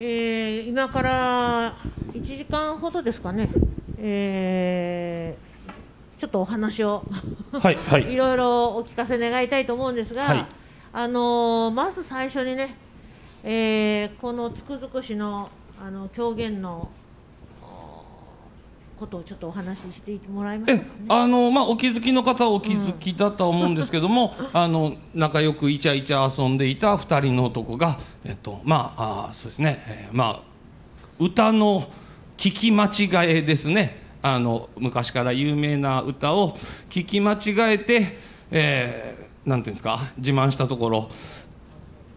えー、今から1時間ほどですかね、えー、ちょっとお話をはい、はい、いろいろお聞かせ願いたいと思うんですが、はい、あのー、まず最初にね、えー、このつくづく市のあの狂言のことをちょっとお話ししてもらいまし、ね、あのまあお気づきの方はお気づきだとは思うんですけども、うん、あの仲良くイチャイチャ遊んでいた2人の男がえっとまああそうですね、えー、まあ歌の聞き間違えですねあの昔から有名な歌を聞き間違えて、えー、なんていうんですか自慢したところ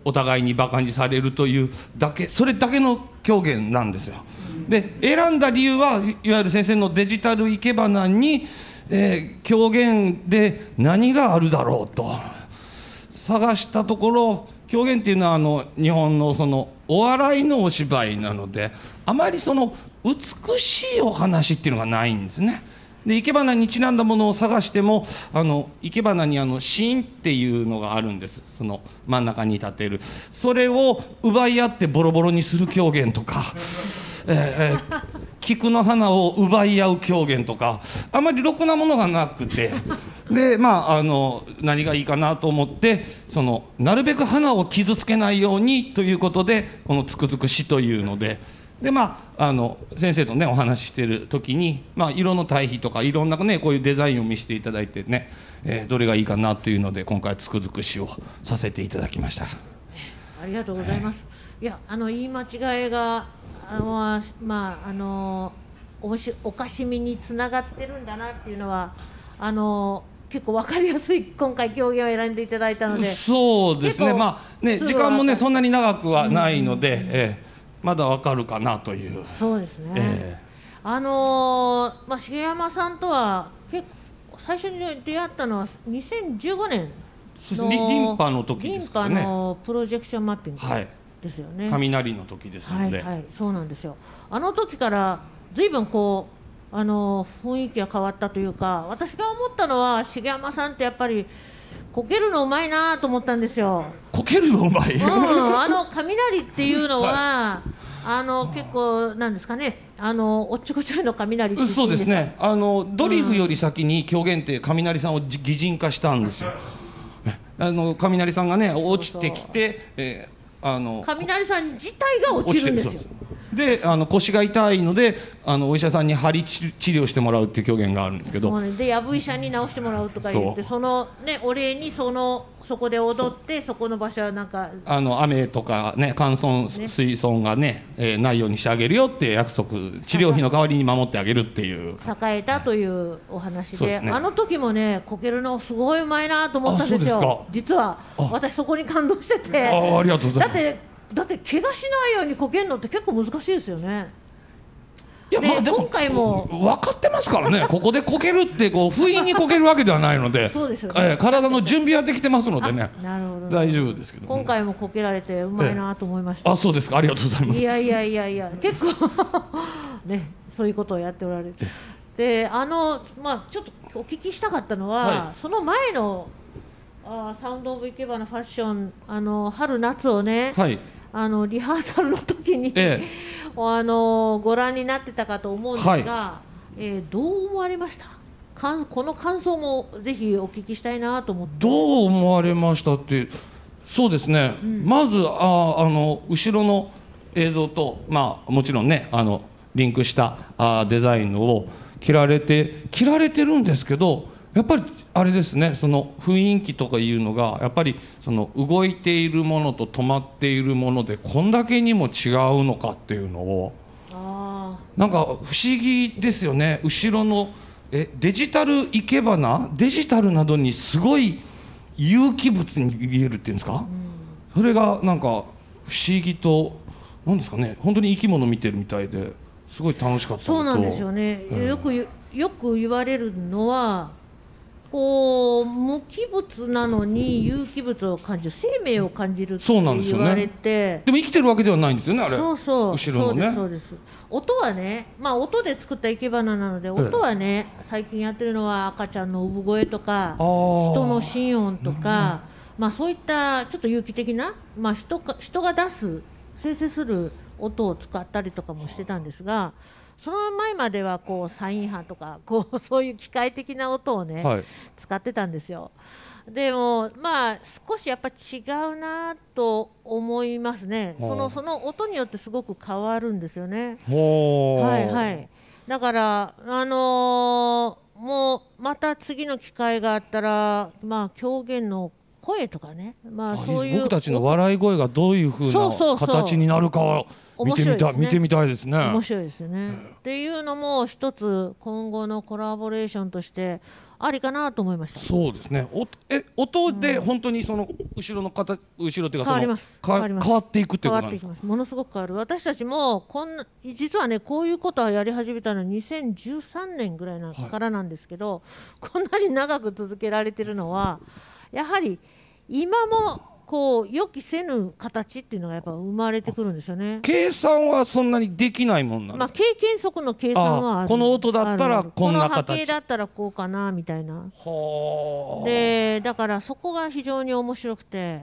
お互いにバカにされるというだけそれだけの狂言なんですよ。で選んだ理由はいわゆる先生のデジタルいけばなに、えー、狂言で何があるだろうと探したところ狂言っていうのはあの日本のそのお笑いのお芝居なのであまりその美しいお話っていうのがないんですね。で生け花にちなんだものを探してもあの生け花にあの芯っていうのがあるんですその真ん中に立てるそれを奪い合ってボロボロにする狂言とかえー、菊の花を奪い合う狂言とかあまりろくなものがなくてでまああの何がいいかなと思ってそのなるべく花を傷つけないようにということでこの「つくづくし」というので。でまあ、あの先生とねお話ししてる時に、まあ、色の対比とかいろんなねこういうデザインを見せていただいてね、えー、どれがいいかなというので今回つくづくしをさせていただきましたありがとうございます、えー、いやあの言い間違いがはまああのおしおかしみにつながってるんだなっていうのはあの結構わかりやすい今回表現を選んでいただいたのでそうですねまあね時間もねそんなに長くはないので、うん、えー、まだわかるかなというそうですね、えー、あのー、まあ重山さんとは結構最初に出会ったのは2015年のリンパの時ですかねリンパのプロジェクションマッピング、はいですよね雷の時ですので、はい、はい、そうなんですよあの時からずいぶんこうあの雰囲気が変わったというか私が思ったのは重山さんってやっぱりこけるのうまいなと思ったんですよこけるのうまい、うん、あの 雷っていうのは、はいあの結構なんですかね、あのおっちょこちょいの雷ってそうですね。あのドリフより先に狂言って雷さんを擬人化したんですよ。あの雷さんがね落ちてきて、えーあの雷さん自体が落ちるんですよであの腰が痛いのであのお医者さんに針治療してもらうっていう狂言があるんですけど、でやぶ医者に治してもらうとか言ってその、ね、お礼にそのそこで踊ってそこの場所はなんかあの雨とか、ね、乾燥、ね、水損がね、えー、ないようにしてあげるよって約束治療費の代わりに守ってあげるっていう栄えたというお話で、ね、あの時もねこけるのすごいうまいなと思ったんですよ実は私そこに感動しててあありがとうございますだってだって怪我しないようにこけるのって結構難しいですよねいや、まあでも今回も分かってますからね ここでこけるってこう不意にこけるわけではないのでそうですよね、え体の準備はできてますのでねなるほど大丈夫ですけど、今回もこけられてうまいなと思いました、えあそうですかありがとうございますいやいやいやいや結構 ねそういうことをやっておられるであのまあちょっとお聞きしたかったのは、はい、その前のあサウンド・オブ・イケバのファッションあの春夏をね、はいあのリハーサルの時に、ええ、あのご覧になってたかと思うんですが、はい、えー、どう思われましたかんこの感想もぜひお聞きしたいなと思ってどう思われましたってそうですね、うん、まずああの後ろの映像と、まあ、もちろんねあのリンクしたあデザインを着られて着られてるんですけどやっぱりあれですねその雰囲気とかいうのがやっぱりその動いているものと止まっているものでこんだけにも違うのかっていうのをなんか不思議ですよね後ろのえデジタルいけばなデジタルなどにすごい有機物に見えるっていうんですか、うん、それがなんか不思議と何ですかね本当に生き物見てるみたいですごい楽しかったそうなんですよね、うん、よくよく言われるのはこう無機物なのに有機物を感じる生命を感じるって言われてそうなんですよ、ね、でも生きてるわけではないんですよねあれそうそう後ろのねそうです音はねまあ音で作った生け花なので音はね最近やってるのは赤ちゃんの産声とか人の心音とか、まあそういったちょっと有機的な、まあ、人か人が出す生成する音を使ったりとかもしてたんですが。その前まではこうサイン派とか こうそういう機械的な音をね、はい、使ってたんですよ。でもまあ少しやっぱ違うなと思いますね。そのその音によってすごく変わるんですよね。はいはい。だからあのー、もうまた次の機会があったらまあ狂言の声とかね、まあそういう僕たちの笑い声がどういうふうな形になるかを。そうそうそう面白いですね見てみたいですね面白いですね、えー、っていうのも一つ今後のコラボレーションとしてありかなと思いましたそうですねおえ音で本当にその後ろの方後ろっていうか変わります変わっていくってことなんですかものすごく変わる私たちもこんな実はねこういうことはやり始めたのは2013年ぐらいな、からなんですけどこんなに長く続けられてるのはやはり今もこう予期せぬ形っていうのがやっぱ生まれてくるんですよね計算はそんなにできないもんなんですまあ、経験則の計算はこの音だったらこんな形この波形だったらこうかなみたいなでだからそこが非常に面白くて、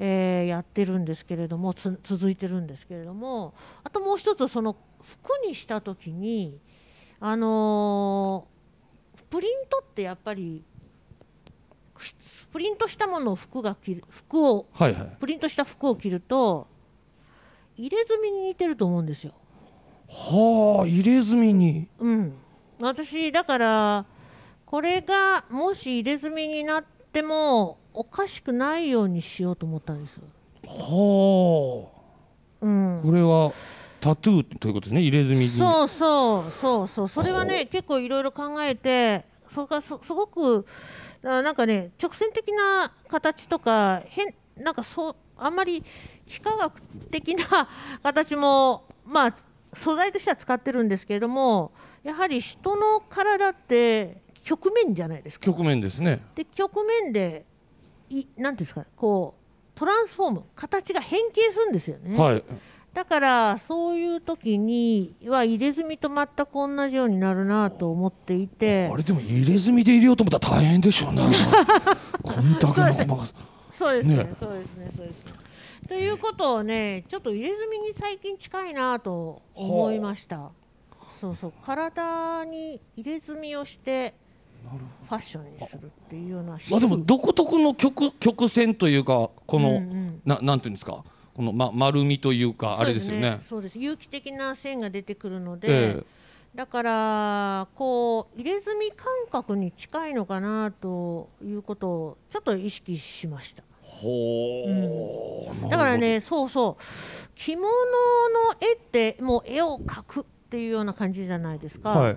えー、やってるんですけれどもつ続いてるんですけれどもあともう一つその服にした時にあのー、プリントってやっぱりプリントしたものを服が着る服を、はいはい、プリントした服を着ると入れ墨に似てると思うんですよ。はあ入れ墨に。うん。私だからこれがもし入れ墨になってもおかしくないようにしようと思ったんです。はあ。うん。これは。タトゥーということですね入れ墨そうそうそうそうそれはね結構いろいろ考えてそれがすごくだからなんかね直線的な形とか変なんかそうあんまり幾何学的な形もまあ素材としては使ってるんですけれどもやはり人の体って局面じゃないですか局面ですねで局面でいなんですかこうトランスフォーム形が変形するんですよね、はい、だからそういう時には入れ墨と全く同じようになるなと思っていてあれでも入れ墨で入れようと思ったら大変でしょうね こんだけの細かさそうですね、ね、そうですねそうですねということをねちょっと入れ墨に最近近いなと思いました、そうそう体に入れ墨をしてファッションにするっていうようなまあでも独特の曲曲線というかこの、うんうん、ななんていうんですかこの、ま、丸みというかあれですよねそうです、ね、有機的な線が出てくるので、えー、だからこう入れ墨感覚に近いのかなということをちょっと意識しました。ほうん、だからねそうそう着物の絵ってもう絵を描くっていうような感じじゃないですか、はい、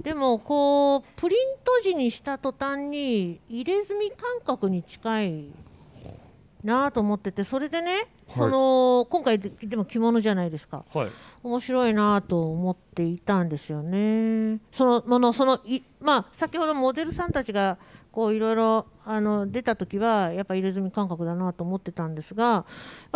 でもこうプリント時にした途端に入れ墨感覚に近いなあと思っててそれでね、その今回でも着物じゃないですか、はい、面白いなあと思っていたんですよね。そのものそのいまあ、先ほどモデルさんたちがこういろいろあの出た時はやっぱ入れ墨感覚だなと思ってたんですが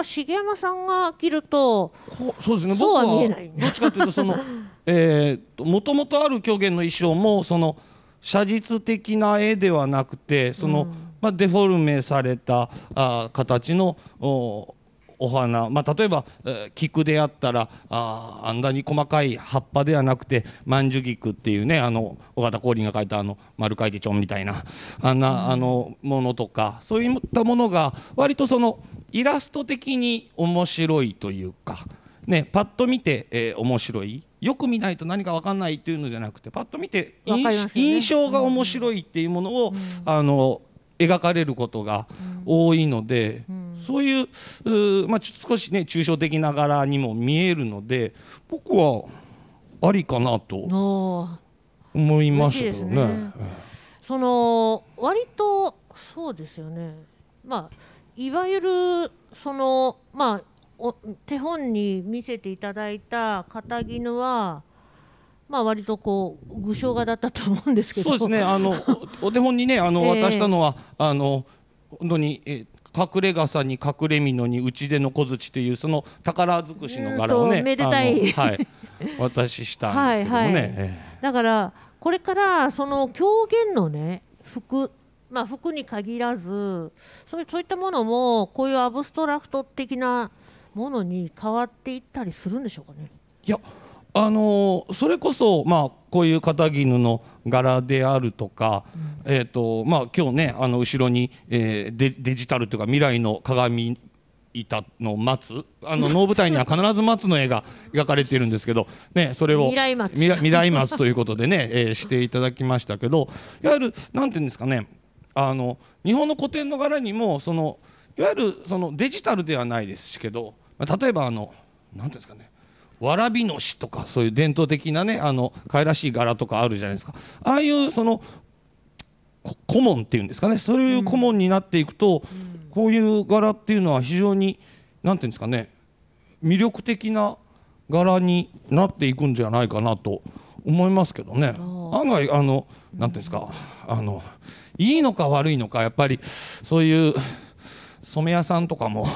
茂山さんが着るとそうですね僕は見えないどっちかというとその、えー、もともとある狂言の衣装もその写実的な絵ではなくてその、うんまあ、デフォルメされたあ形のおお花、まあ、例えば、えー、菊であったらああんなに細かい葉っぱではなくて万寿菊っていうねあの尾形光琳が書いたあの丸書いてちょんみたいなあんな、あのものとかそういったものが割とそのイラスト的に面白いというか。ね、パッと見て、えー、面白いよく見ないと何か分かんないっていうのじゃなくてパッと見て、ね、印象が面白いっていうものを、うん、あの描かれることが多いので、そういうう、まあ、少しね抽象的ながらにも見えるので僕はありかなと思いますけどね。ねその割とそうですよね、まあ、いわゆるその、まあ、お手本に見せていただいた片絹はまあ割とこう具象画だったと思うんですけどそうですねあのお手本にねあの渡したのは、えー、あの本当に、え隠れ傘に隠れ蓑にうちでの小槌というその宝尽くしの柄をねめでたい、はい、渡ししたんですけどもね。だからこれからその狂言のね服まあ、服に限らずそういったものもこういうアブストラクト的なものに変わっていったりするんでしょうかね。いやあのそれこそ、まあ、こういう肩絹の柄であるとか、うん、えーとまあ、今日ねあの後ろに、えー、デデジタルというか未来の鏡板の松あの 能舞台には必ず松の絵が描かれているんですけど、ね、それを未来松未来松ということでね、えー、していただきましたけどいわゆるなんていうんですかねあの日本の古典の柄にもそのいわゆるそのデジタルではないですけど例えばあのなんていうんですかねわらびのしとかそういう伝統的なねあの可愛らしい柄とかあるじゃないですかああいうその顧問っていうんですかねそういう顧問になっていくと、うん、こういう柄っていうのは非常に何て言うんですかね魅力的な柄になっていくんじゃないかなと思いますけどね案外あの何ていうんですか、うん、あのいいのか悪いのかやっぱりそういう染め屋さんとかも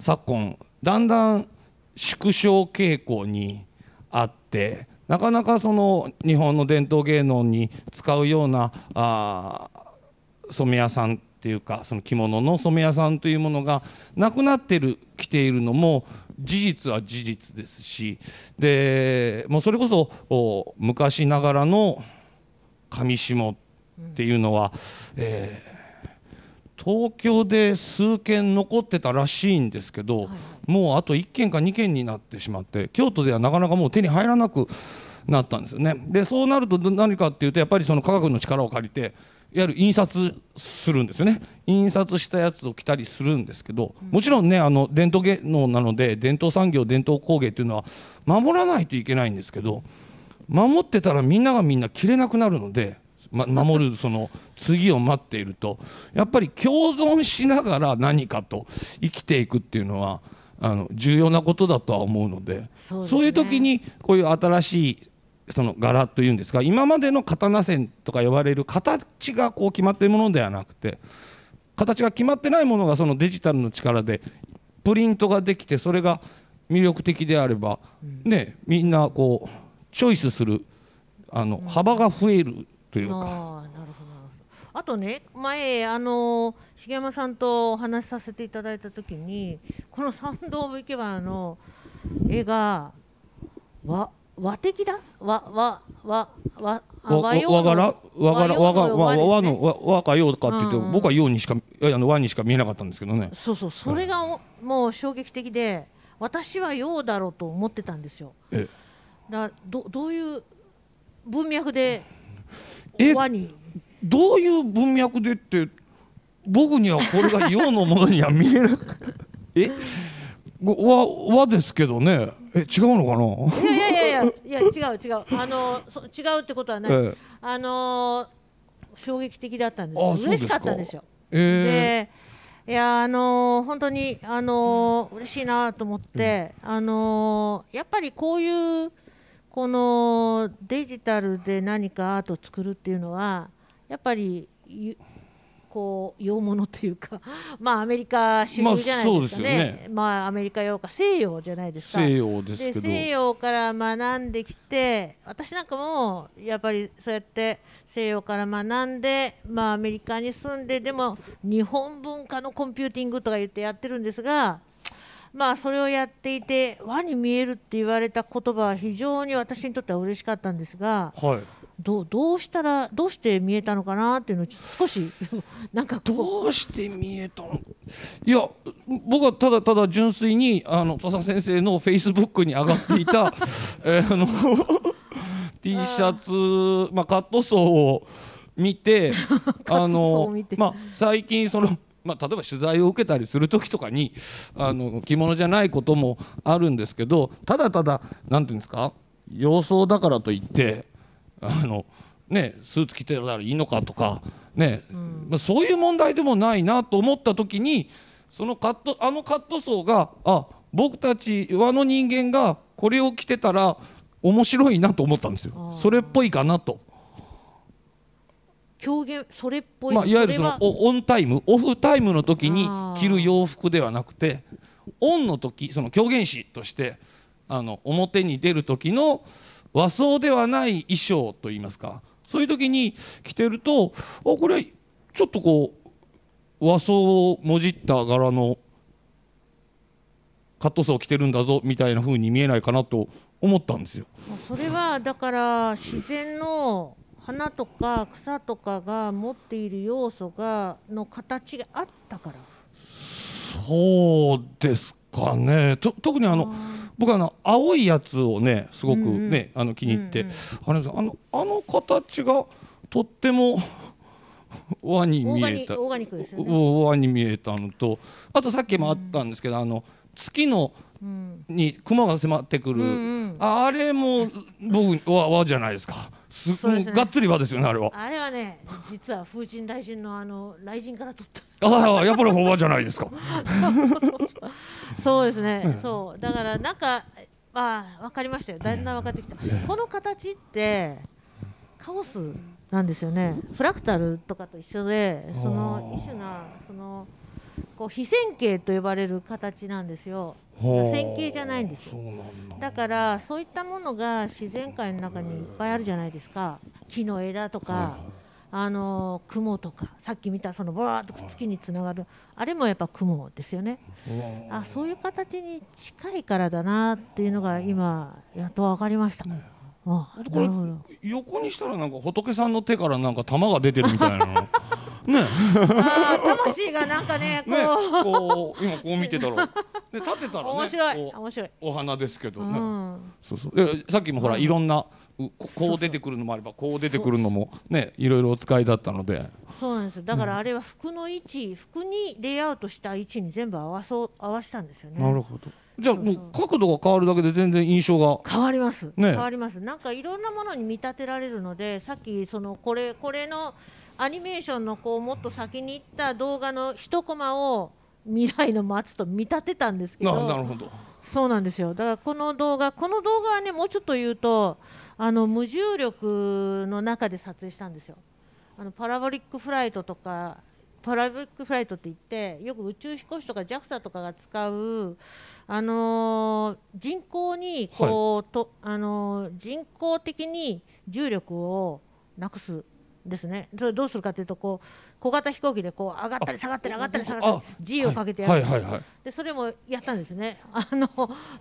昨今だんだん縮小傾向にあってなかなかその日本の伝統芸能に使うようなあ染め屋さんっていうかその着物の染め屋さんというものがなくなってるきているのも事実は事実ですしでもうそれこそ昔ながらの上下っていうのは、えー、東京で数件残ってたらしいんですけど、はいもうあと1軒か2軒になってしまって京都ではなかなかもう手に入らなくなったんですよね。でそうなると何かっていうとやっぱりその科学の力を借りていわゆる印刷するんですよね印刷したやつを着たりするんですけどもちろんねあの伝統芸能なので伝統産業伝統工芸っていうのは守らないといけないんですけど守ってたらみんながみんな着れなくなるので、ま、守るその次を待っているとやっぱり共存しながら何かと生きていくっていうのはあの重要なことだとは思うので、ね、そういう時にこういう新しいその柄というんですか今までの刀線とか呼ばれる形がこう決まっているものではなくて形が決まってないものがそのデジタルの力でプリントができてそれが魅力的であれば、ね、みんなこうチョイスするあの幅が増えるというか。あとね前あの重山さんとお話しさせていただいたときにこの「サウンド・オブ・イケバー」の絵が和和的だ和和和和和洋和柄和柄和が和の和か洋かって言って、うん、僕は洋にしかあの和にしか見えなかったんですけどねそうそうそれが、もう衝撃的で私は洋だろうと思ってたんですよえだどどういう文脈で和にどういう文脈でって僕にはこれが世のものには見える え和和ですけどねえ違うのかないやいやいやいや違う違うあの違うってことはない、ええ、あの衝撃的だったんですよ嬉しかったんですよ、えー、でいやあの本当にあの嬉しいなと思って、うん、あのやっぱりこういうこのデジタルで何かアート作るっていうのはやっぱりこう洋物というか、まあ、アメリカ主流じゃないですかね,、まあ、ねまあ、アメリカ洋か西洋じゃないですか西洋ですけ西洋から学んできて私なんかもやっぱりそうやって西洋から学んで、まあ、アメリカに住んででも日本文化のコンピューティングとか言ってやってるんですが。まあそれをやっていて和に見えるって言われた言葉は非常に私にとっては嬉しかったんですが、はい、どどうしたらどうして見えたのかなっていうのを少し なんかどうして見えたのいや僕はただただ純粋にあの土佐先生のフェイスブックに上がっていた、えー、あの T シャツまあ、カットソーを見て あの、まあ、最近その。まあ、例えば取材を受けたりする時とかにあの着物じゃないこともあるんですけどただただ何て言うんですか様相だからといってあのねスーツ着てたらいいのかとかね、まあ、そういう問題でもないなと思った時にそのカットあのカット層があ僕たち和の人間がこれを着てたら面白いなと思ったんですよそれっぽいかなと。狂言それっぽい、まあ、いわゆるそのオンタイムオフタイムの時に着る洋服ではなくてオンの時その狂言師としてあの表に出る時の和装ではない衣装といいますかそういう時に着てるとあこれはちょっとこう和装をもじった柄のカットソー着てるんだぞみたいな風に見えないかなと思ったんですよ。それはだから自然の花とか草とかが持っている要素がの形があったから。そうですかね。特にあの。あ僕あの青いやつをねすごくね、うんうん、あの気に入って、うんうん、あれですあのあの形がとっても和 に見えた、ね、和に見えたのとあとさっきもあったんですけど、うん、あの月のに雲が迫ってくる、うんうん、あれも僕は和じゃないですか。すそうですね、がっつり和ですよねあれは。あれはね実は風神雷神のあの雷神から取った。ああやっぱり和じゃないですか。そうですね、そうだからなんかあ分かりましたよだんだん分かってきた。この形ってカオスなんですよね。フラクタルとかと一緒でその一種なその。こう非線形と呼ばれる形なんですよ。線形じゃないんですよだからそういったものが自然界の中にいっぱいあるじゃないですか木の枝とか、あの雲とかさっき見たそのボワーっと月につながるあれもやっぱ雲ですよねあそういう形に近いからだなっていうのが今やっと分かりました。ああ横にしたらなんか仏さんの手からなんか玉が出てるみたいな ね魂がなんかねこうこう今こう見てたらで立てたら面白い面白いお花ですけどそうそうさっきもほらいろんなこう出てくるのもあればこう出てくるのもねいろいろお使いだったのでそうなんですだからあれは服の位置服にレイアウトした位置に全部合わそう合わしたんですよねなるほどじゃあもう角度が変わるだけで全然印象が変わります、ね、変わりますなんかいろんなものに見立てられるのでさっきそのこれこれのアニメーションのこうもっと先に行った動画の一コマを未来の松と見立てたんですけどなるほどそうなんですよだからこの動画この動画はねもうちょっと言うとあの無重力の中で撮影したんですよあのパラボリックフライトとかパラブックフライトって言ってよく宇宙飛行士とか JAXA とかが使う、あのー、人工にこう、はい、とあのー、人工的に重力をなくすですねそれどうするかというとこう小型飛行機でこう上がったり下がったり上がったり下がったり G をかけてやる、はいはいはい、でそれもやったんですね あの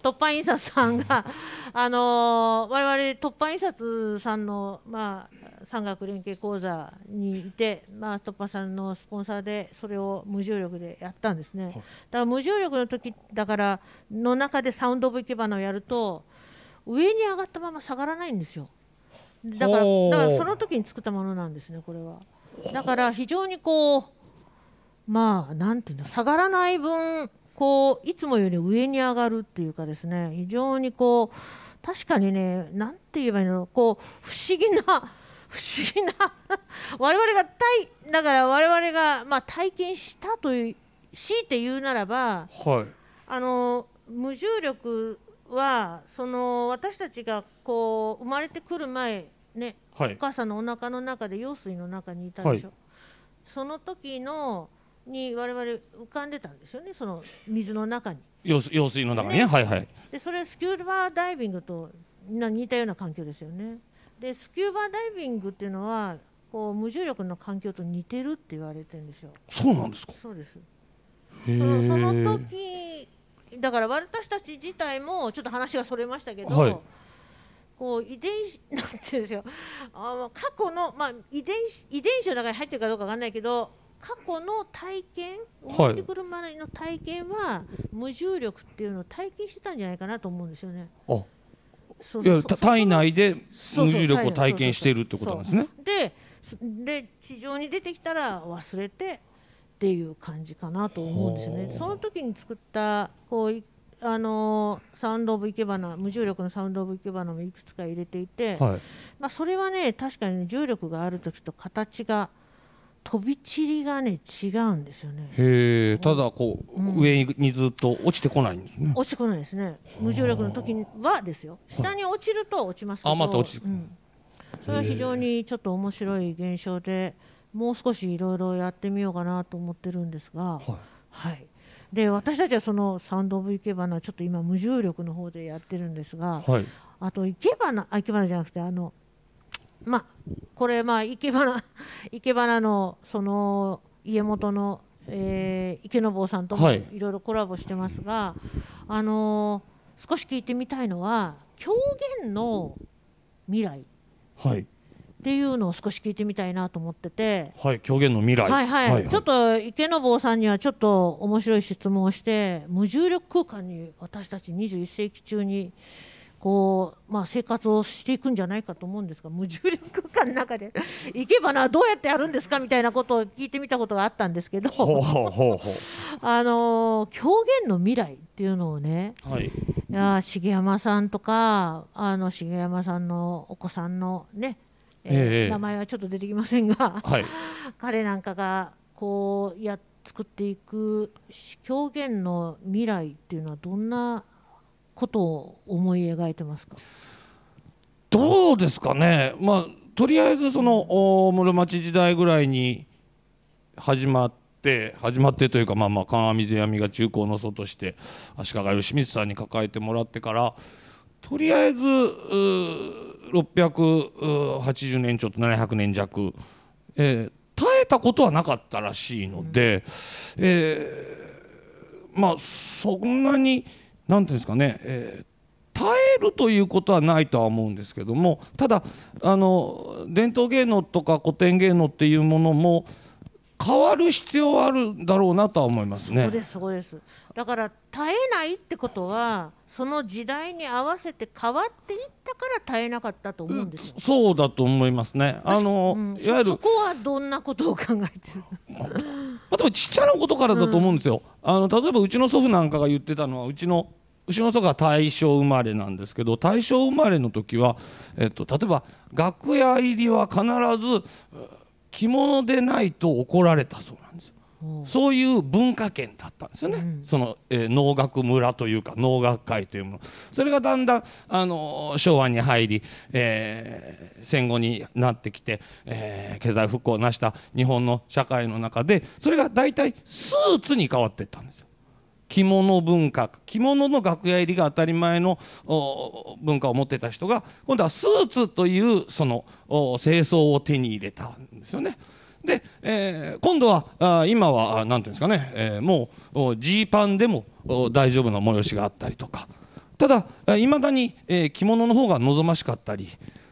突破印刷さんが あの我々突破印刷さんのまあ産学連携講座にいて、まあ、ストッパーさんのスポンサーでそれを無重力でやったんですね、だから無重力の時だからの中でサウンド・オブ・いけばのをやると上に上がったまま下がらないんですよだからだからその時に作ったものなんですねこれはだから非常にこうまあなんていうの下がらない分こういつもより上に上がるっていうかですね非常にこう確かにね何て言えばいいのこう不思議な不思議な 我々が体だから我々がまあ体験したという強いて言うならば、はい、あの無重力はその私たちがこう生まれてくる前ね、はい、お母さんのおなかの中で羊水の中にいたでしょ、はい、その時のに我々浮かんでたんですよねその水の中に用水の中にはいはいでそれスキューバーダイビングと似たような環境ですよねでスキューバーダイビングっていうのはこう無重力の環境と似てるって言われてるんですよ。そうなんですか。そうです。そのその時だから私たち自体もちょっと話がそれましたけど、はい、こう遺伝子なんていうんですよ。あ過去のまあ遺伝子遺伝子の中に入ってるかどうかわかんないけど。過去の体験、生まてくるまでの体験は、はい、無重力っていうのを体験してたんじゃないかなと思うんですよね。あ、そうそうそう体内で無重力を体験しているってことなんですね。で地上に出てきたら忘れてっていう感じかなと思うんですよね。その時に作ったこうあのサウンド・オブ・いけばな無重力のサウンド・オブ・いけばなもいくつか入れていて、はい、まあ、それはね確かに、ね、重力がある時と形が。飛び散りがね違うんですよねへえただこう、うん、上にずっと落ちてこないんですね落ちてこないですね無重力の時にはですよ下に落ちると落ちますけどあまた落ちて、うん、それは非常にちょっと面白い現象でもう少しいろいろやってみようかなと思ってるんですが、はい、で私たちはそのサウンド・オブ・イケバナちょっと今無重力の方でやってるんですが、はい、あといけばなあいけばなじゃなくてあのまあこれまあ生け花 生け花のその家元の、えー、池坊さんともいろいろコラボしてますが、はい、あのー、少し聞いてみたいのは狂言の未来っていうのを少し聞いてみたいなと思ってて、はい、狂言の未来、はいはい、はい、ちょっと池坊さんにはちょっと面白い質問をして無重力空間に私たち21世紀中に。こう、まあ、生活をしていくんじゃないかと思うんですが無重力空間の中で 行けばなどうやってやるんですかみたいなことを聞いてみたことがあったんですけど あの狂言の未来っていうのをね、はい、いや茂山さんとかあの茂山さんのお子さんのね、えー、名前はちょっと出てきませんが、はい、彼なんかがこうやって作っていく狂言の未来っていうのはどんなことを思い描いてますかどうですかね、まあ、とりあえずその室町時代ぐらいに始まって始まってというかまあまあ観阿弥世阿弥が中高の祖として足利義満さんに抱えてもらってからとりあえず680年ちょっと700年弱、えー、耐えたことはなかったらしいので、うん、えー、まあそんなに。何ていうんですかね、えー耐えるということはないとは思うんですけどもただあの伝統芸能とか古典芸能っていうものも変わる必要はあるんだろうなとは思いますね。そうですそうですだから耐えないってことはその時代に合わせて変わっていったから耐えなかったと思うんですそうだと思いますね。あの、うん、いわゆるそこはどんなことを考えてる。まあ、でもちっちゃなことからだと思うんですよ。うん、あの例えばうちの祖父なんかが言ってたのはうちの後ろの人が大正生まれなんですけど大正生まれの時は、えっと、例えば楽屋入りは必ず着物でないと怒られたそうなんですよ。そういう文化圏だったんですよね、うん、その、えー、能楽村というか能楽会というものそれがだんだん、あの昭和に入り、えー、戦後になってきて、えー、経済復興を成した日本の社会の中でそれが大体スーツに変わっていったんです着物文化着物の楽屋入りが当たり前の文化を持ってた人が今度はスーツというその清掃を手に入れたんですよね。で、えー、今度はあ今は何て言うんですかね、えー、もうジーパンでも大丈夫な催しがあったりとかただいまだに、えー、着物の方が望ましかったり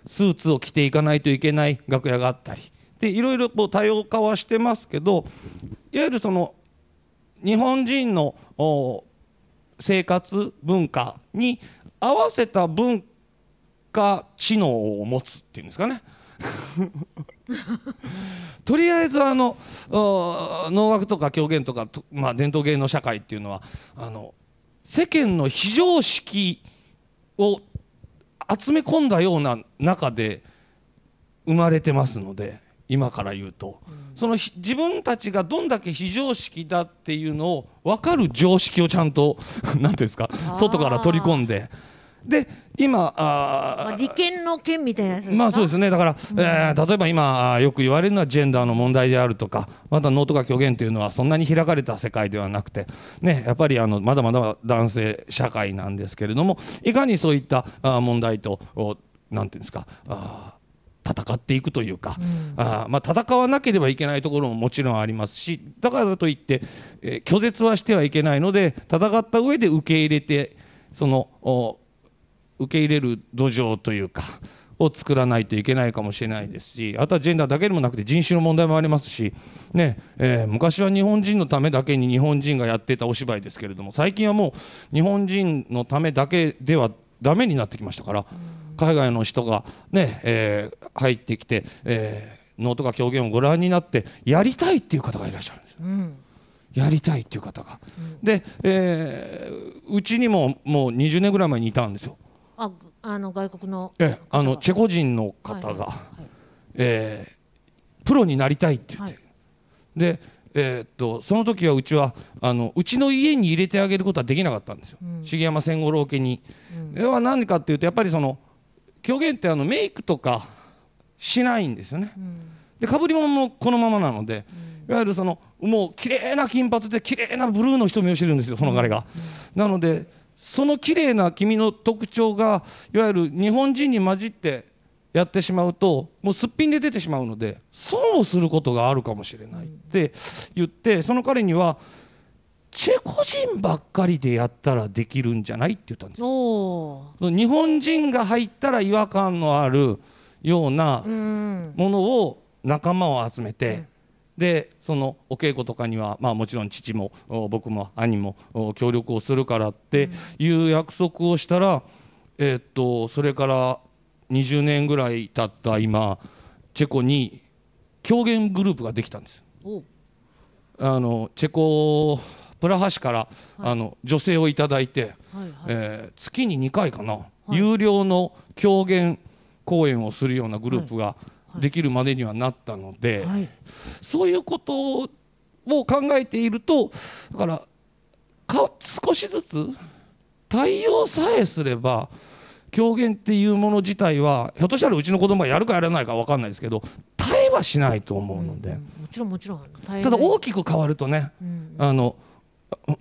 スーツを着ていかないといけない楽屋があったりでいろいろこう多様化はしてますけどいわゆるその日本人の生活文化に合わせた文化知能を持つっていうんですかね とりあえずあの能楽とか狂言とかまあ、伝統芸能社会っていうのはあの世間の非常識を集め込んだような中で生まれてますので。今から言うと、その自分たちがどんだけ非常識だっていうのを分かる常識をちゃんと何 ていうんですか外から取り込んで。で今あ、まあ、利権の権みたいなまあそうですねだから、うん、えー、例えば今よく言われるのはジェンダーの問題であるとかまた能とか虚言というのはそんなに開かれた世界ではなくて、ね、やっぱりあのまだまだ男性社会なんですけれどもいかにそういったあ問題と何て言うんですかあ戦っていくというか、うん、あまあ、戦わなければいけないところももちろんありますしだからといって、えー、拒絶はしてはいけないので戦った上で受け入れてその受け入れる土壌というかを作らないといけないかもしれないですしあとはジェンダーだけでもなくて人種の問題もありますし、ねえー、昔は日本人のためだけに日本人がやってたお芝居ですけれども最近はもう日本人のためだけではダメになってきましたから。うん海外の人がね、えー、入ってきて、えー、能とか狂言をご覧になってやりたいっていう方がいらっしゃるんです。うんやりたいっていう方が、うん、で、えー、うちにももう20年ぐらい前にいたんですよああの外国のえあのチェコ人の方が、はいはい、えー、プロになりたいって言って、はい、で、えー、っとその時はうちはあのうちの家に入れてあげることはできなかったんですよ、うん、重山千五郎家に、うん、では何かっていうとやっぱりその狂言ってあのメイクとかしないんですよね。うん、でかぶり物もこのままなので、いわゆるそのもう綺麗な金髪で綺麗なブルーの瞳をしてるんですよその彼が。なのでその綺麗な君の特徴がいわゆる日本人に混じってやってしまうともうすっぴんで出てしまうので損をすることがあるかもしれないって言ってその彼にはチェコ人ばっかりでやったらできるんじゃないって言ったんです日本人が入ったら違和感のあるようなものを仲間を集めて、うん、でそのお稽古とかには、まあ、もちろん父も僕も兄も協力をするからっていう約束をしたら、えー、っとそれから20年ぐらい経った今チェコに狂言グループができたんです。あのチェコプラハ市から、あの女性をいただいて、えー月に2回かな、有料の狂言公演をするようなグループができるまでにはなったので、そういうことを考えているとだからか少しずつ対応さえすれば狂言っていうもの自体はひょっとしたらうちの子供がやるかやらないか分かんないですけど絶えはしないと思うので、うんうん、もちろんもちろんただ大きく変わるとね、うんうん、あの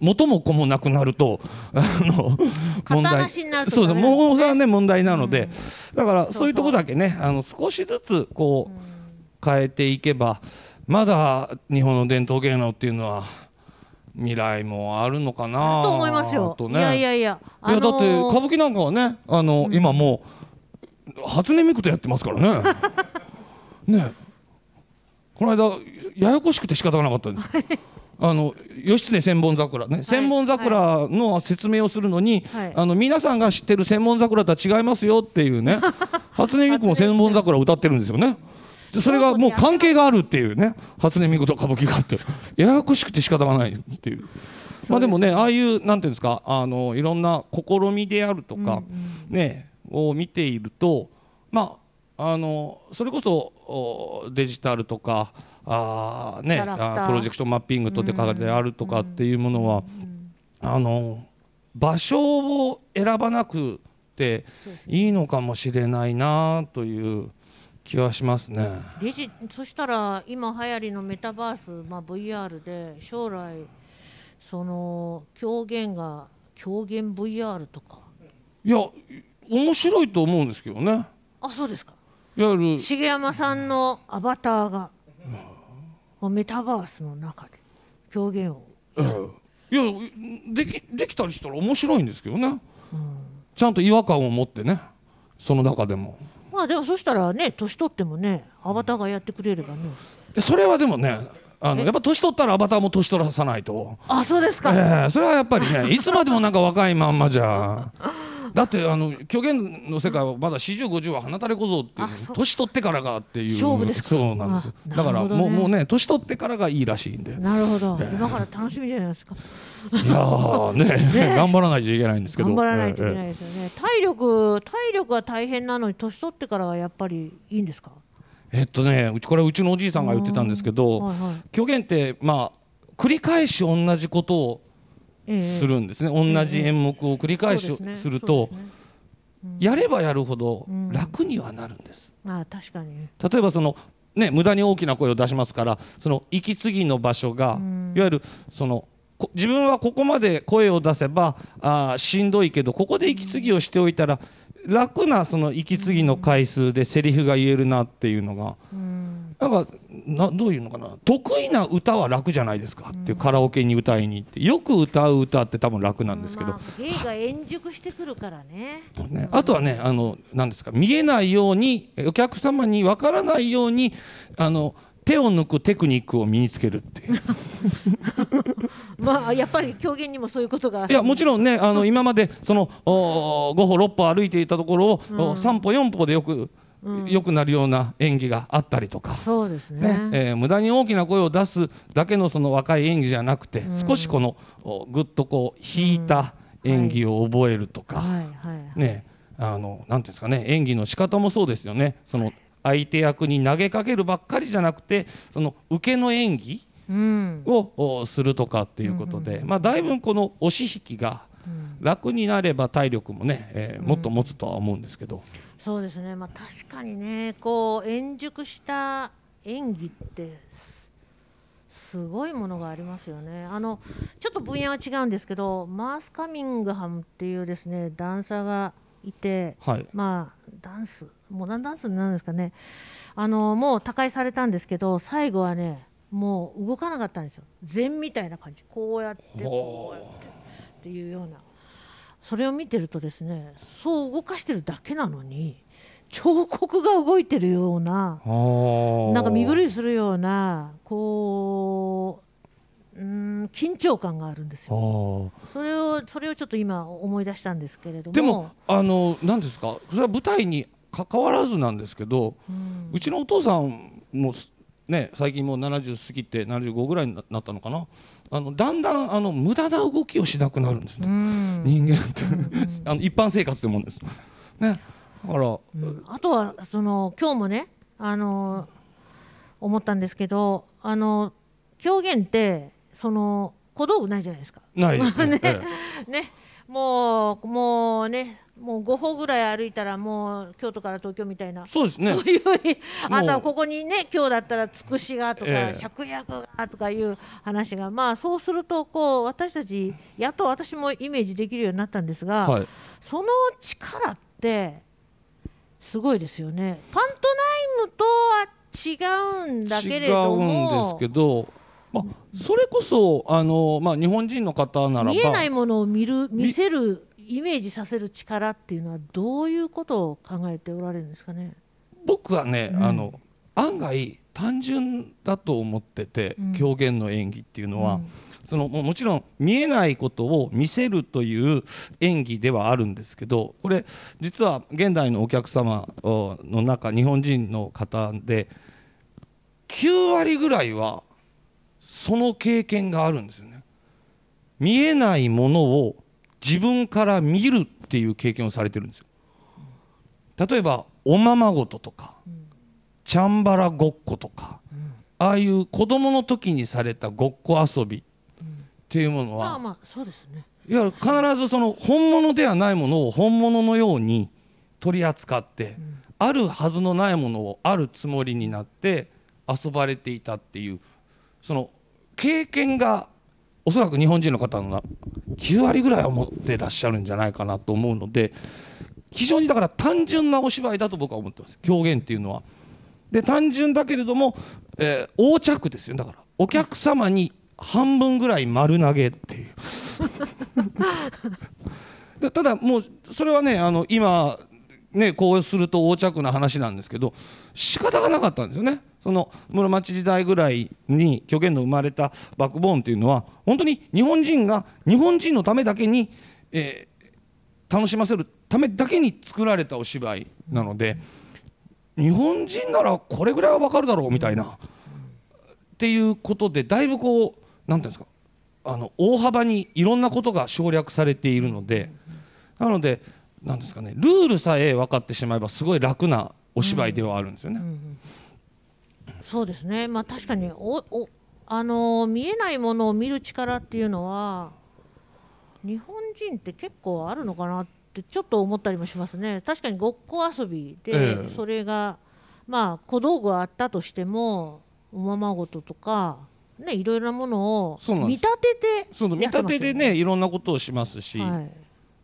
元も子もなくなるとあの問題うそれはね問題なので、だからそういうところだけねあの少しずつこう変えていけばまだ日本の伝統芸能っていうのは未来もあるのかなと思いますよ。いやいやいや、いやだって歌舞伎なんかはねあの、今もう初音ミクとやってますからね。ねこの間ややこしくて仕方がなかったんです。あの義経千本桜ね、千本桜の説明をするのに、あの皆さんが知ってる千本桜とは違いますよっていうね 初音ミクも千本桜を歌ってるんですよね。それがもう関係があるっていうね初音ミクと歌舞伎があってややこしくて仕方がないっていう。まあでもねああいうなんていうんですかあのいろんな試みであるとか、ねを見ているとまああのそれこそデジタルとかあ、ね、あプロジェクションマッピングとで書であるとかっていうものは、あの場所を選ばなくていいのかもしれないなという。気はしますねジそしたら今流行りのメタバース、まあ、VR で将来その狂言が狂言 VR とかいや面白いと思うんですけどねあそうですかいわゆる重山さんのアバターがメタバースの中で表現を、いやできできたりしたら面白いんですけどね、うん、ちゃんと違和感を持ってねその中でもまあでもそしたらね年取ってもねアバターがやってくれればねそれはでもねあのやっぱ年取ったらアバターも年取らさないとあそうですか、えー、それはやっぱりねいつまでもなんか若いまんまじゃだってあの虚言の世界はまだ四十五十は花垂れ小僧っていう年取ってからがっていう勝負ですそうなんですだからもうもうね年取ってからがいいらしいんでなるほど、今から楽しみじゃないですかいやね 頑張らないといけないんですけど頑張らないといけないですよね、体力体力は大変なのに年取ってからはやっぱりいいんですかえっとねうちこれうちのおじいさんが言ってたんですけど、虚言ってまあ繰り返し同じことをするんですね、同じ演目を繰り返しすると、やればやるほど楽にはなるんです。まあ確かに例えばそのね、無駄に大きな声を出しますからその息継ぎの場所が、いわゆるその自分はここまで声を出せばあしんどいけどここで息継ぎをしておいたら楽なその息継ぎの回数でセリフが言えるなっていうのが、なんかなどういうのかな得意な歌は楽じゃないですかっていうカラオケに歌いに行ってよく歌う歌って多分楽なんですけど、まあ、芸が円熟してくるからねねあとはねあのなんですか見えないようにお客様にわからないようにあの手を抜くテクニックを身につけるっていう まあやっぱり狂言にもそういうことがいやもちろんねあの 今までそのお5歩六歩歩いていたところを、うん、歩四歩でよく良くなるような演技があったりとか、そうですねね、えー、無駄に大きな声を出すだけのその若い演技じゃなくて、少しこのぐっとこう引いた演技を覚えるとか、ねあのなんていうんですかね演技の仕方もそうですよねその相手役に投げかけるばっかりじゃなくてその受けの演技をするとかっていうことで、まあ、だいぶこの押し引きが楽になれば体力もね、えー、もっと持つとは思うんですけど。そうですね、まあ、確かにねこう円熟した演技ってすごいものがありますよねあのちょっと分野は違うんですけどマース・カミングハムっていうですねダンサーがいて、はい、まあダンスモダンダンスなんですかねあのもう他界されたんですけど最後はねもう動かなかったんですよ禅みたいな感じこうやってこうやってっていうようなそれを見てるとですねそう動かしてるだけなのに彫刻が動いてるようななんか身震いするようなこう、うん、緊張感があるんですよそれをそれをちょっと今思い出したんですけれどもでもあの何ですかそれは舞台に関わらずなんですけど、うん、うちのお父さんもね、最近もう70過ぎて75ぐらいになったのかなあのだんだんあの無駄な動きをしなくなるんですね人間ってあの一般生活でもです。ね、だから、うん、あとはその今日もねあの思ったんですけどあの狂言ってその小道具ないじゃないですか。ないですね。ね、ええねもうもうねもう5歩ぐらい歩いたらもう京都から東京みたいなそうですねそういうあとはここにね今日だったらつくしがとか、えー、芍薬がとかいう話がまあそうするとこう私たちやっと私もイメージできるようになったんですが、はい、その力ってすごいですよね。パントナイムとは違うんだけれども違うんですけどまあ、それこそあの、まあ、日本人の方なら見えないものを見る見せるイメージさせる力っていうのはどういうことを考えておられるんですかね僕はね、うん、あの案外単純だと思ってて、うん、狂言の演技っていうのは、うん、そのもちろん見えないことを見せるという演技ではあるんですけどこれ実は現代のお客様の中日本人の方で9割ぐらいはその経験があるんですよね見えないものを自分から見るっていう経験をされてるんですよ例えばおままごととかチャンバラごっことかああいう子どもの時にされたごっこ遊びっていうものは、まあそうですねいや必ずその本物ではないものを本物のように取り扱って、あるはずのないものをあるつもりになって遊ばれていたっていうその経験がおそらく日本人の方の9割ぐらいは持ってらっしゃるんじゃないかなと思うので非常にだから単純なお芝居だと僕は思ってます狂言っていうのは。で単純だけれども、えー、横着ですよだからお客様に半分ぐらい丸投げっていう ただもうそれはねあの今ね、こうすると横着な話なんですけど仕方がなかったんですよねその室町時代ぐらいに虚言の生まれたバックボーンというのは本当に日本人が日本人のためだけに、えー、楽しませるためだけに作られたお芝居なので日本人ならこれぐらいは分かるだろうみたいなっていうことでだいぶこう何ていうんですかあの大幅にいろんなことが省略されているのでなので。なんですかねルールさえ分かってしまえばすごい楽なお芝居ではあるんですよね。うんうんうん、そうですね、まあ、確かにおおあのー、見えないものを見る力っていうのは日本人って結構あるのかなってちょっと思ったりもしますね。確かにごっこ遊びで、それが、えー、まあ小道具があったとしてもおままごととかねいろいろなものを見立てて、見立てでねいろんなことをしますし。はい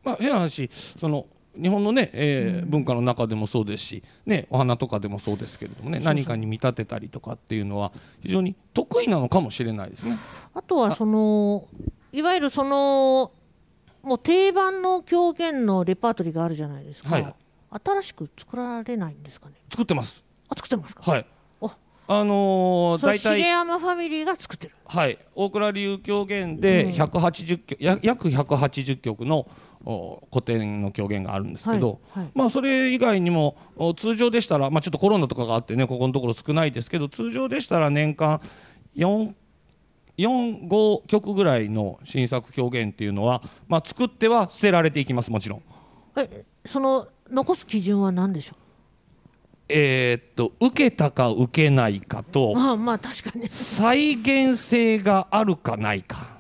まあ、変な話その日本のね、えー、文化の中でもそうですし、ね、お花とかでもそうですけれどもね何かに見立てたりとかっていうのは非常に得意なのかもしれないですね。あとはそのいわゆるそのもう定番の狂言のレパートリーがあるじゃないですか、はい、新しく作られないんですかね作ってますあ作ってますかはいあのー、大体重山ファミリーが作ってるはい大倉流狂言で180曲、うん、約180曲の古典の狂言があるんですけど、はいはい、まあ、それ以外にも通常でしたら、まあ、ちょっとコロナとかがあってねここのところ少ないですけど通常でしたら年間4 5曲ぐらいの新作狂言っていうのは、まあ、作っては捨てられていきますもちろん。えその残す基準は何でしょうえー、っと受けたか受けないかと、まあまあ確かに再現性があるかないか。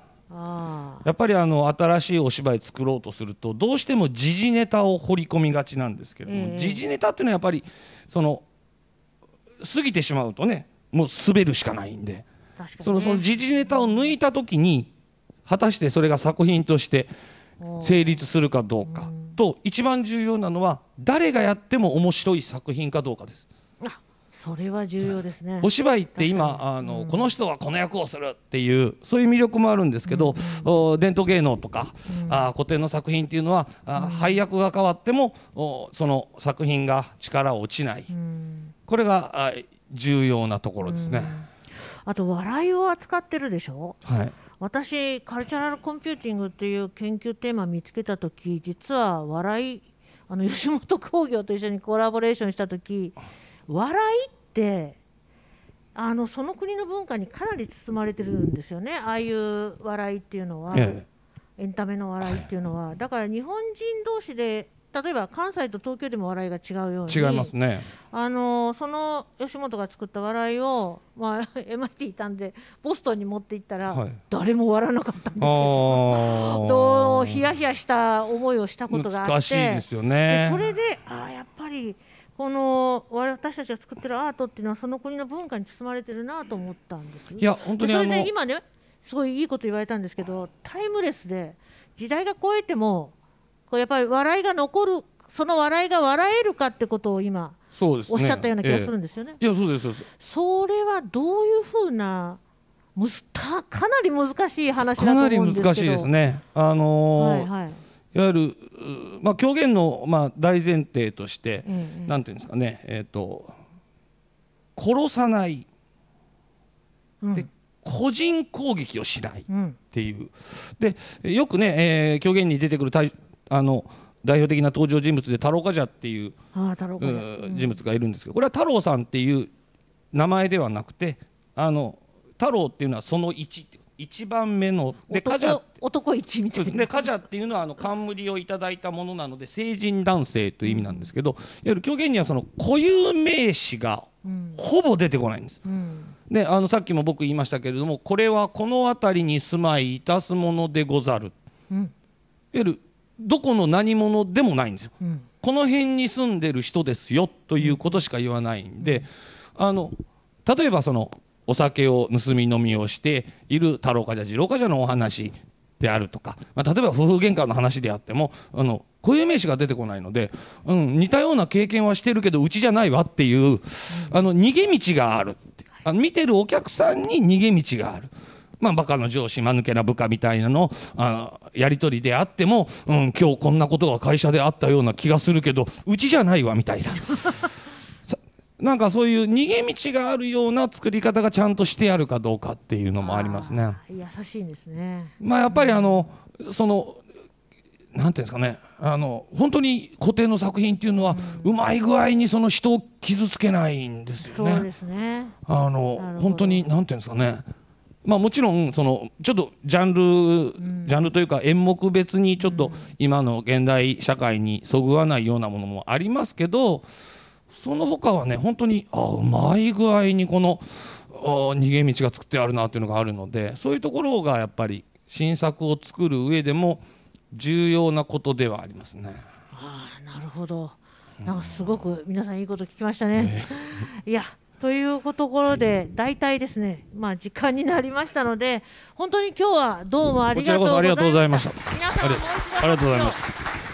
やっぱりあの新しいお芝居作ろうとするとどうしても時事ネタを掘り込みがちなんですけれども、えー、時事ネタっていうのはやっぱりその過ぎてしまうとねもう滑るしかないんで、ね、そのその時事ネタを抜いた時に果たしてそれが作品として成立するかどうかと一番重要なのは誰がやっても面白い作品かどうかです。それは重要ですねお芝居って今あの、うん、この人はこの役をするっていうそういう魅力もあるんですけど、うんう伝統芸能とか、うん、あ古典の作品っていうのは、うん、配役が変わってもおその作品が力落ちない、これがあ重要なところですね。あと笑いを扱ってるでしょ、はい、私カルチャラルコンピューティングっていう研究テーマ見つけた時実は笑いあの吉本興業と一緒にコラボレーションした時。笑いってあのその国の文化にかなり包まれてるんですよねああいう笑いっていうのは、ええ、エンタメの笑いっていうのはだから日本人同士で例えば関西と東京でも笑いが違うように違いますねあのその吉本が作った笑いを、まあ、MIT いたんでボストンに持って行ったら、はい、誰も笑わなかったんですよ。と ヒヤヒヤした思いをしたことがあって難しいですよねそれであやっぱりこの私たちが作ってるアートっていうのはその国の文化に包まれてるなと思ったんですいや本当にそれで今ねすごいいいこと言われたんですけどタイムレスで時代が超えてもこうやっぱり笑いが残るその笑いが笑えるかってことを今そうです、ね、おっしゃったような気がするんですよね。ええ、いやそうですそれはどういうふうなむすたかなり難しい話だと思うんですけどかなり難しいですね。あのー、はいはいいわゆる、まあ、狂言の、まあ、大前提として、うんうん、なんていうんですかね、えーと、殺さない、うん、で個人攻撃をしないっていう、うん、でよくね、えー、狂言に出てくる大あの代表的な登場人物で太郎冠者っていうあ太郎、人物がいるんですけどこれは太郎さんっていう名前ではなくてあの太郎っていうのはその1っていう1番目のでカジャ男一みたいなでカジャっていうのはあの冠をいただいたものなので成人男性という意味なんですけどいわゆる狂言にはその固有名詞がほぼ出てこないんです。うん、であのさっきも僕言いましたけれどもこれはこの辺りに住まいいたすものでござる、うん、いわゆるどこの何者でもないんですよ、うん、この辺に住んでる人ですよということしか言わないんで、あの例えばそのお酒を盗み飲みをしている太郎冠者次郎冠者のお話であるとか、まあ、例えば夫婦喧嘩の話であってもあの固有名詞が出てこないので、うん、似たような経験はしてるけどうちじゃないわっていうあの逃げ道があるあの見てるお客さんに逃げ道がある。まあ、バカの上司間抜けな部下みたいなのあやり取りであっても、うん、今日こんなことが会社であったような気がするけどうちじゃないわみたいな。なんかそういう逃げ道があるような作り方がちゃんとしてあるかどうかっていうのもありますね。優しいんですね。まあやっぱりあの、うん、そのなんていうんですかねあの本当に固定の作品っていうのは、うん、うまい具合にその人を傷つけないんですよね。そうですねあの本当になんていうんですかねまあ、もちろんそのちょっとジャンル、うん、ジャンルというか演目別にちょっと今の現代社会にそぐわないようなものもありますけどその他はね本当にあうまい具合にこの逃げ道が作ってあるなっていうのがあるのでそういうところがやっぱり新作を作る上でも重要なことではありますね。あなるほどなんかすごく皆さんいいこと聞きましたね。えー、いやというところで大体ですね、まあ、時間になりましたので本当に今日はどうもありがとうございました。ありがとうございました。